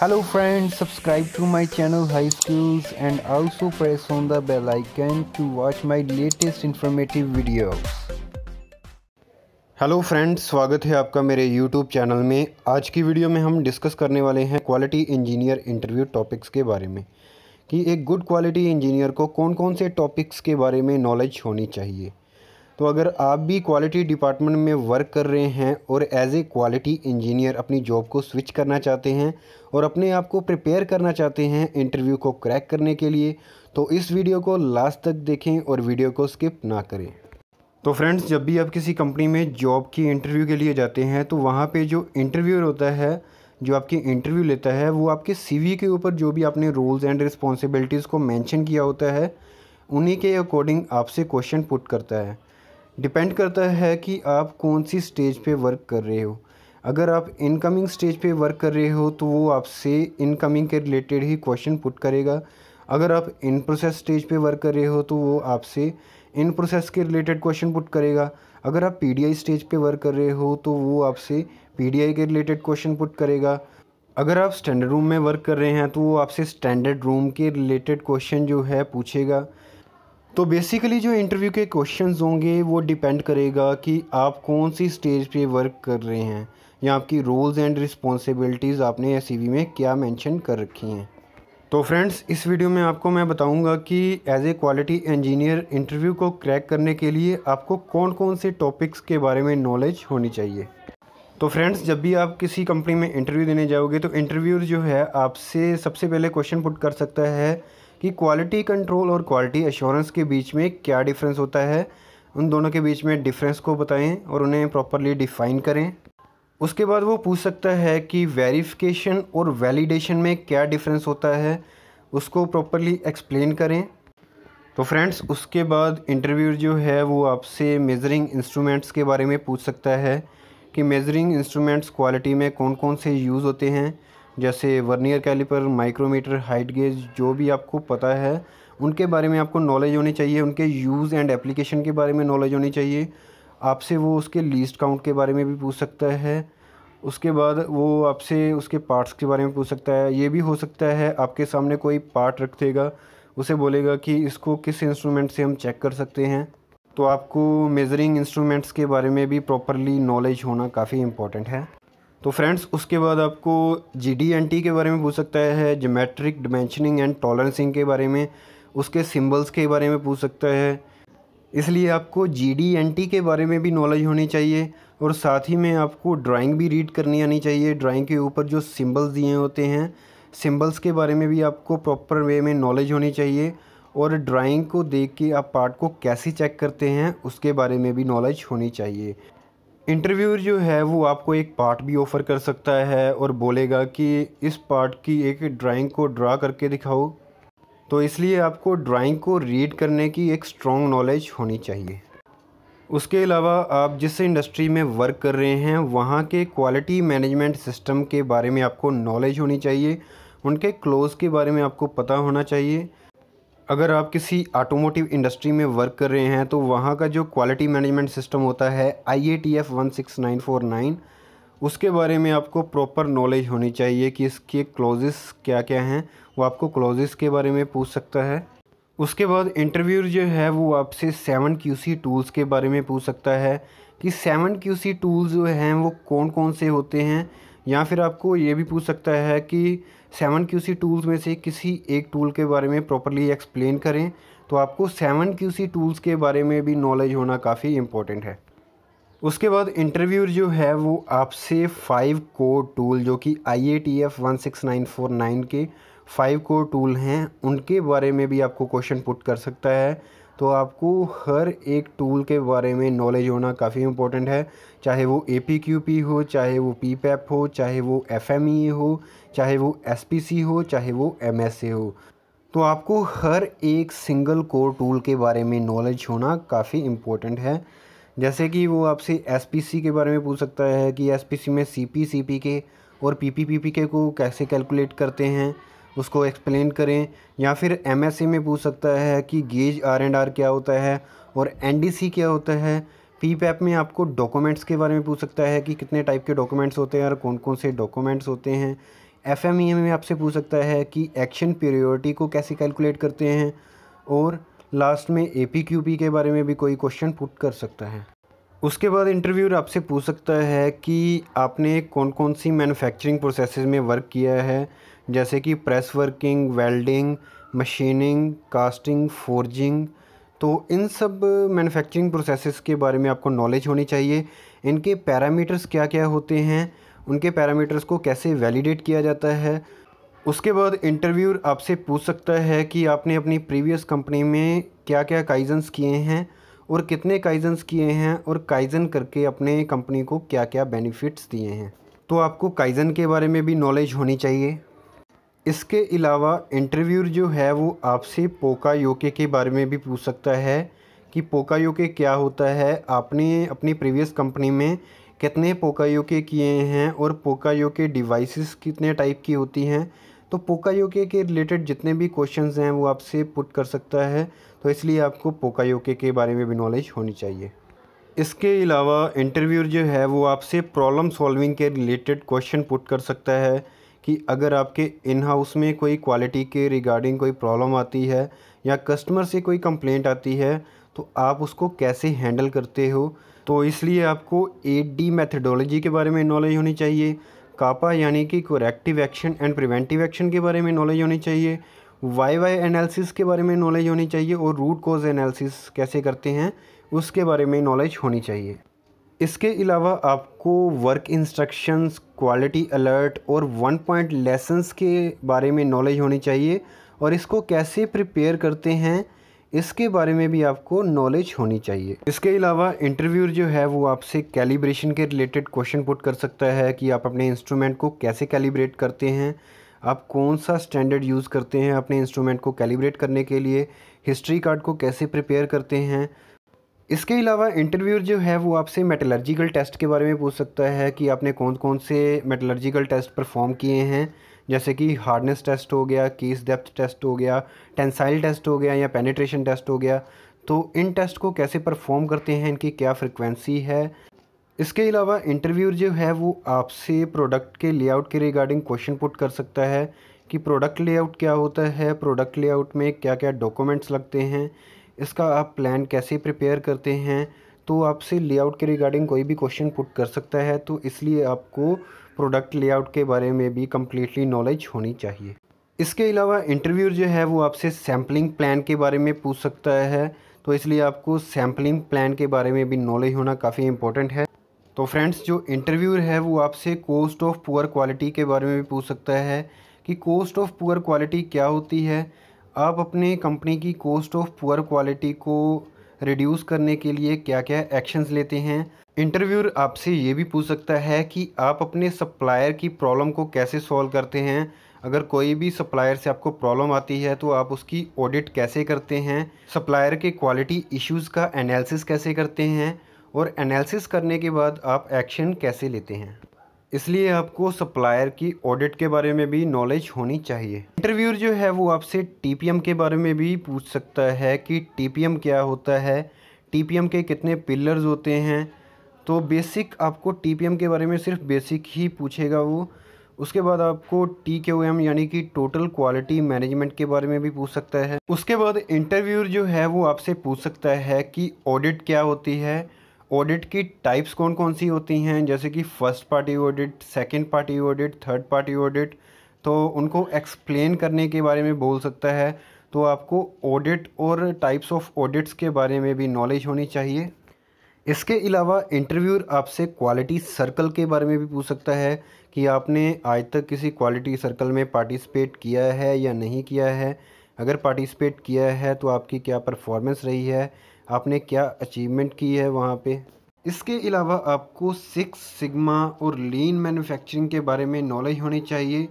Hello friends, subscribe to my channel High Schools and also press on the bell icon to watch my latest informative videos. Hello friends स्वागत है आपका मेरे YouTube channel में आज की video में हम डिस्कस करने वाले हैं क्वालिटी इंजीनियर इंटरव्यू टॉपिक्स के बारे में कि एक गुड क्वालिटी इंजीनियर को कौन कौन से टॉपिक्स के बारे में नॉलेज होनी चाहिए तो अगर आप भी क्वालिटी डिपार्टमेंट में वर्क कर रहे हैं और एज ए क्वालिटी इंजीनियर अपनी जॉब को स्विच करना चाहते हैं और अपने आप को प्रिपेयर करना चाहते हैं इंटरव्यू को क्रैक करने के लिए तो इस वीडियो को लास्ट तक देखें और वीडियो को स्किप ना करें तो फ्रेंड्स जब भी आप किसी कंपनी में जॉब की इंटरव्यू के लिए जाते हैं तो वहाँ पर जो इंटरव्यूर होता है जो आपकी इंटरव्यू लेता है वो आपके सी के ऊपर जो भी आपने रोल्स एंड रिस्पॉन्सिबिलिटीज़ को मैंशन किया होता है उन्हीं के अकॉर्डिंग आपसे क्वेश्चन पुट करता है डिपेंड करता है कि आप कौन सी स्टेज पे वर्क कर रहे हो अगर आप इनकमिंग स्टेज पे वर्क कर रहे हो तो वो आपसे इनकमिंग के रिलेटेड ही क्वेश्चन पुट करेगा अगर आप इन प्रोसेस स्टेज पे वर्क कर रहे हो तो वो आपसे इन प्रोसेस के रिलेटेड क्वेश्चन पुट करेगा अगर आप पी स्टेज पे वर्क कर रहे हो तो वो आपसे पी के रिलेटेड क्वेश्चन पुट करेगा अगर आप स्टैंडर्ड रूम में वर्क कर रहे हैं तो वो आपसे स्टैंडर्ड रूम के रिलेटेड क्वेश्चन जो है पूछेगा तो बेसिकली जो इंटरव्यू के क्वेश्चंस होंगे वो डिपेंड करेगा कि आप कौन सी स्टेज पे वर्क कर रहे हैं या आपकी रोल्स एंड रिस्पॉन्सिबिलिटीज़ आपने एस e में क्या मेंशन कर रखी हैं तो फ्रेंड्स इस वीडियो में आपको मैं बताऊंगा कि as a quality engineer interview को क्रैक करने के लिए आपको कौन कौन से टॉपिक्स के बारे में नॉलेज होनी चाहिए तो फ्रेंड्स जब भी आप किसी कंपनी में इंटरव्यू देने जाओगे तो इंटरव्यू जो है आपसे सबसे पहले क्वेश्चन पुट कर सकता है कि क्वालिटी कंट्रोल और क्वालिटी एश्योरेंस के बीच में क्या डिफरेंस होता है उन दोनों के बीच में डिफरेंस को बताएं और उन्हें प्रॉपरली डिफ़ाइन करें उसके बाद वो पूछ सकता है कि वेरिफिकेशन और वैलिडेशन में क्या डिफरेंस होता है उसको प्रॉपरली एक्सप्लेन करें तो फ्रेंड्स उसके बाद इंटरव्यू जो है वो आपसे मेज़रिंग इंस्ट्रूमेंट्स के बारे में पूछ सकता है कि मेज़रिंग इंस्ट्रूमेंट्स क्वालिटी में कौन कौन से यूज़ होते हैं जैसे vernier caliper micrometer height gauge जो भी आपको पता है उनके बारे में आपको नॉलेज होनी चाहिए उनके यूज़ एंड एप्लीकेशन के बारे में नॉलेज होनी चाहिए आपसे वो उसके लीस्ट काउंट के बारे में भी पूछ सकता है उसके बाद वो आपसे उसके पार्ट्स के बारे में पूछ सकता है ये भी हो सकता है आपके सामने कोई पार्ट रख देगा उसे बोलेगा कि इसको किस इंस्ट्रूमेंट से हम चेक कर सकते हैं तो आपको मेज़रिंग इंस्ट्रूमेंट्स के बारे में भी प्रॉपरली नॉलेज होना काफ़ी इम्पॉर्टेंट है तो फ्रेंड्स उसके बाद आपको जी डी एन टी के बारे में पूछ सकता है जोमेट्रिक डिमेंशनिंग एंड टॉलरेंसिंग के बारे में उसके सिम्बल्स के बारे में पूछ सकता है इसलिए आपको जी डी एन टी के बारे में भी नॉलेज होनी चाहिए और साथ ही में आपको ड्राइंग भी रीड करनी आनी चाहिए ड्राइंग के ऊपर जो सिम्बल्स दिए होते हैं सिम्बल्स के बारे में भी आपको प्रॉपर वे में नॉलेज होनी चाहिए और ड्राइंग को देख के आप पार्ट को कैसे चेक करते हैं उसके बारे में भी नॉलेज होनी चाहिए इंटरव्यूअर जो है वो आपको एक पार्ट भी ऑफ़र कर सकता है और बोलेगा कि इस पार्ट की एक ड्राइंग को ड्रा करके दिखाओ तो इसलिए आपको ड्राइंग को रीड करने की एक स्ट्रॉन्ग नॉलेज होनी चाहिए उसके अलावा आप जिस इंडस्ट्री में वर्क कर रहे हैं वहाँ के क्वालिटी मैनेजमेंट सिस्टम के बारे में आपको नॉलेज होनी चाहिए उनके क्लोज़ के बारे में आपको पता होना चाहिए अगर आप किसी ऑटोमोटिव इंडस्ट्री में वर्क कर रहे हैं तो वहाँ का जो क्वालिटी मैनेजमेंट सिस्टम होता है I A T F one six nine four nine उसके बारे में आपको प्रॉपर नॉलेज होनी चाहिए कि इसके क्लोजेस क्या क्या हैं वो आपको क्लोजेस के बारे में पूछ सकता है उसके बाद इंटरव्यू जो है वो आपसे सेवन क्यू सी टूल्स के बारे में पूछ सकता है कि सेवन क्यू सी टूल्स जो हैं वो कौन कौन से होते हैं या फिर आपको ये भी पूछ सकता है कि सेवन क्यू सी टूल्स में से किसी एक टूल के बारे में प्रॉपरली एक्सप्लेन करें तो आपको सेवन क्यू सी टूल्स के बारे में भी नॉलेज होना काफ़ी इम्पोर्टेंट है उसके बाद इंटरव्यू जो है वो आपसे फाइव कोर टूल जो कि I A T F one six nine four nine के फाइव कोर टूल हैं उनके बारे में भी आपको क्वेश्चन पुट कर सकता है तो आपको हर एक टूल के बारे में नॉलेज होना काफ़ी इम्पोर्टेंट है चाहे वो ए पी क्यू पी हो चाहे वो पी पैप हो चाहे वो एफ एम ई हो चाहे वो एस पी सी हो चाहे वो एम एस ए हो तो आपको हर एक सिंगल कोर टूल के बारे में नॉलेज होना काफ़ी इम्पोर्टेंट है जैसे कि वो आपसे एस पी सी के बारे में पूछ सकता है कि एस पी सी में सी पी सी पी के और पी पी पी पी के को कैसे कैलकुलेट करते हैं उसको एक्सप्लेन करें या फिर एम में पूछ सकता है कि गेज आर एंड आर क्या होता है और एन क्या होता है पी पैप में आपको डॉक्यूमेंट्स के बारे में पूछ सकता है कि कितने टाइप के डॉक्यूमेंट्स होते हैं और कौन कौन से डॉक्यूमेंट्स होते हैं एफ एम ई में आपसे पूछ सकता है कि एक्शन प्योरिटी को कैसे कैलकुलेट करते हैं और लास्ट में ए पी क्यू पी के बारे में भी कोई क्वेश्चन पुट कर सकता है उसके बाद इंटरव्यूर आपसे पूछ सकता है कि आपने कौन कौन सी मैन्युफैक्चरिंग प्रोसेस में वर्क किया है जैसे कि press working welding machining casting forging तो इन सब मैन्युफैक्चरिंग प्रोसेसेस के बारे में आपको नॉलेज होनी चाहिए इनके पैरामीटर्स क्या क्या होते हैं उनके पैरामीटर्स को कैसे वैलिडेट किया जाता है उसके बाद इंटरव्यूर आपसे पूछ सकता है कि आपने अपनी प्रीवियस कंपनी में क्या क्या काइजन्स किए हैं और कितने काइजन्स किए हैं और काइजन करके अपने कंपनी को क्या क्या बेनिफिट्स दिए हैं तो आपको काइजन के बारे में भी नॉलेज होनी चाहिए इसके अलावा इंटरव्यूर जो है वो आपसे पोका योके के बारे में भी पूछ सकता है कि पोका योके क्या होता है आपने अपनी प्रीवियस कंपनी में कितने पोका योके किए हैं और पोका योके डिवाइसेस कितने टाइप की होती हैं तो पोका योके के रिलेटेड जितने भी क्वेश्चंस हैं वो आपसे पुट कर सकता है तो इसलिए आपको पोका योके के बारे में भी नॉलेज होनी चाहिए इसके अलावा इंटरव्यूर जो है वो आपसे प्रॉब्लम सॉल्विंग के रिलेटेड क्वेश्चन पुट कर सकता है कि अगर आपके इन हाउस में कोई क्वालिटी के रिगार्डिंग कोई प्रॉब्लम आती है या कस्टमर से कोई कंप्लेंट आती है तो आप उसको कैसे हैंडल करते हो तो इसलिए आपको ए डी मैथडोलॉजी के बारे में नॉलेज होनी चाहिए कापा यानी कि corrective action and preventive action के बारे में नॉलेज होनी चाहिए वाई वाई एनालिसिस के बारे में नॉलेज होनी चाहिए और रूट कोज एनालिसिस कैसे करते हैं उसके बारे में नॉलेज होनी चाहिए इसके अलावा आपको वर्क इंस्ट्रक्शंस क्वालिटी अलर्ट और वन पॉइंट लेसन्स के बारे में नॉलेज होनी चाहिए और इसको कैसे प्रिपेयर करते हैं इसके बारे में भी आपको नॉलेज होनी चाहिए इसके अलावा इंटरव्यूर जो है वो आपसे कैलिब्रेशन के रिलेटेड क्वेश्चन पुट कर सकता है कि आप अपने इंस्ट्रूमेंट को कैसे कैलिब्रेट करते हैं आप कौन सा स्टैंडर्ड यूज़ करते हैं अपने इंस्ट्रूमेंट को कैलिब्रेट करने के लिए हिस्ट्री कार्ड को कैसे प्रिपेयर करते हैं इसके अलावा इंटरव्यूर जो है वो आपसे मेटलर्जिकल टेस्ट के बारे में पूछ सकता है कि आपने कौन कौन से मेटलर्जिकल टेस्ट परफॉर्म किए हैं जैसे कि हार्डनेस टेस्ट हो गया कीस डेप्थ टेस्ट हो गया टेंसाइल टेस्ट हो गया या पेनिट्रेशन टेस्ट हो गया तो इन टेस्ट को कैसे परफॉर्म करते हैं इनकी क्या फ्रिक्वेंसी है इसके अलावा इंटरव्यूर जो है वो आपसे प्रोडक्ट के लेआउट के रिगार्डिंग क्वेश्चन पुट कर सकता है कि प्रोडक्ट लेआउट क्या होता है प्रोडक्ट लेआउट में क्या क्या डॉक्यूमेंट्स लगते हैं इसका आप प्लान कैसे प्रिपेयर करते हैं तो आपसे लेआउट के रिगार्डिंग कोई भी क्वेश्चन पुट कर सकता है तो इसलिए आपको प्रोडक्ट लेआउट के बारे में भी कम्प्लीटली नॉलेज होनी चाहिए इसके अलावा इंटरव्यू जो है वो आपसे सैम्पलिंग प्लान के बारे में पूछ सकता है तो इसलिए आपको सैम्पलिंग प्लान के बारे में भी नॉलेज होना काफ़ी इंपॉर्टेंट है तो फ्रेंड्स जो इंटरव्यूर है वो आपसे कोस्ट ऑफ पुअर क्वालिटी के बारे में भी पूछ सकता है कि कोस्ट ऑफ पुअर क्वालिटी क्या होती है आप अपने कंपनी की कॉस्ट ऑफ पुअर क्वालिटी को रिड्यूस करने के लिए क्या क्या एक्शंस लेते हैं इंटरव्यूर आपसे ये भी पूछ सकता है कि आप अपने सप्लायर की प्रॉब्लम को कैसे सॉल्व करते हैं अगर कोई भी सप्लायर से आपको प्रॉब्लम आती है तो आप उसकी ऑडिट कैसे करते हैं सप्लायर के क्वालिटी इश्यूज़ का एनालिसिस कैसे करते हैं और एनालिसिस करने के बाद आप एक्शन कैसे लेते हैं इसलिए आपको सप्लायर की ऑडिट के बारे में भी नॉलेज होनी चाहिए इंटरव्यूर जो है वो आपसे टीपीएम के बारे में भी पूछ सकता है कि टीपीएम क्या होता है टीपीएम के कितने पिलर्स होते हैं तो बेसिक आपको टीपीएम के बारे में सिर्फ बेसिक ही पूछेगा वो उसके बाद आपको टी के ओ एम यानी कि टोटल क्वालिटी मैनेजमेंट के बारे में भी पूछ सकता है उसके बाद इंटरव्यूर जो है वो आपसे पूछ सकता है कि ऑडिट क्या होती है ऑडिट की टाइप्स कौन कौन सी होती हैं जैसे कि first party audit second party audit third party audit तो उनको एक्सप्लेन करने के बारे में बोल सकता है तो आपको ऑडिट और टाइप्स ऑफ ऑडिट्स के बारे में भी नॉलेज होनी चाहिए इसके अलावा इंटरव्यूर आपसे क्वालिटी सर्कल के बारे में भी पूछ सकता है कि आपने आज तक किसी क्वालिटी सर्कल में पार्टिसिपेट किया है या नहीं किया है अगर पार्टिसिपेट किया है तो आपकी क्या परफॉर्मेंस रही है आपने क्या अचीवमेंट की है वहाँ पे इसके अलावा आपको सिक्स सिग्मा और लीन मैन्युफैक्चरिंग के बारे में नॉलेज होनी चाहिए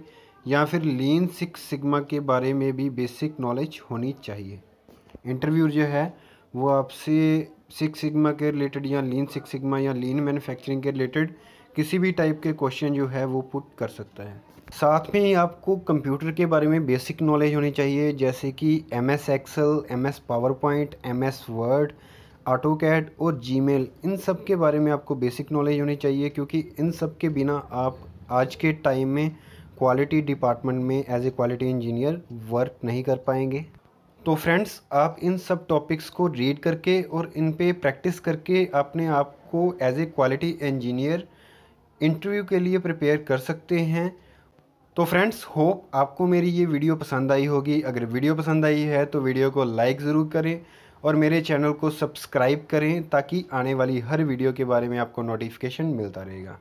या फिर लीन सिक्स सिग्मा के बारे में भी बेसिक नॉलेज होनी चाहिए इंटरव्यू जो है वो आपसे सिक्स सिग्मा के रिलेटेड या लीन सिक्स सिग्मा या लीन मैन्युफैक्चरिंग के रिलेटेड किसी भी टाइप के क्वेश्चन जो है वो पुट कर सकता है साथ में आपको कंप्यूटर के बारे में बेसिक नॉलेज होनी चाहिए जैसे कि M S Excel M S PowerPoint M S Word AutoCAD और जी मेल इन सब के बारे में आपको बेसिक नॉलेज होनी चाहिए क्योंकि इन सब के बिना आप आज के टाइम में क्वालिटी डिपार्टमेंट में as a quality engineer work नहीं कर पाएंगे तो फ्रेंड्स आप इन सब टॉपिक्स को रीड करके और इन पे प्रैक्टिस करके अपने आप को as a quality engineer interview के लिए प्रिपेयर कर सकते हैं तो फ्रेंड्स होप आपको मेरी ये वीडियो पसंद आई होगी अगर वीडियो पसंद आई है तो वीडियो को लाइक ज़रूर करें और मेरे चैनल को सब्सक्राइब करें ताकि आने वाली हर वीडियो के बारे में आपको नोटिफिकेशन मिलता रहेगा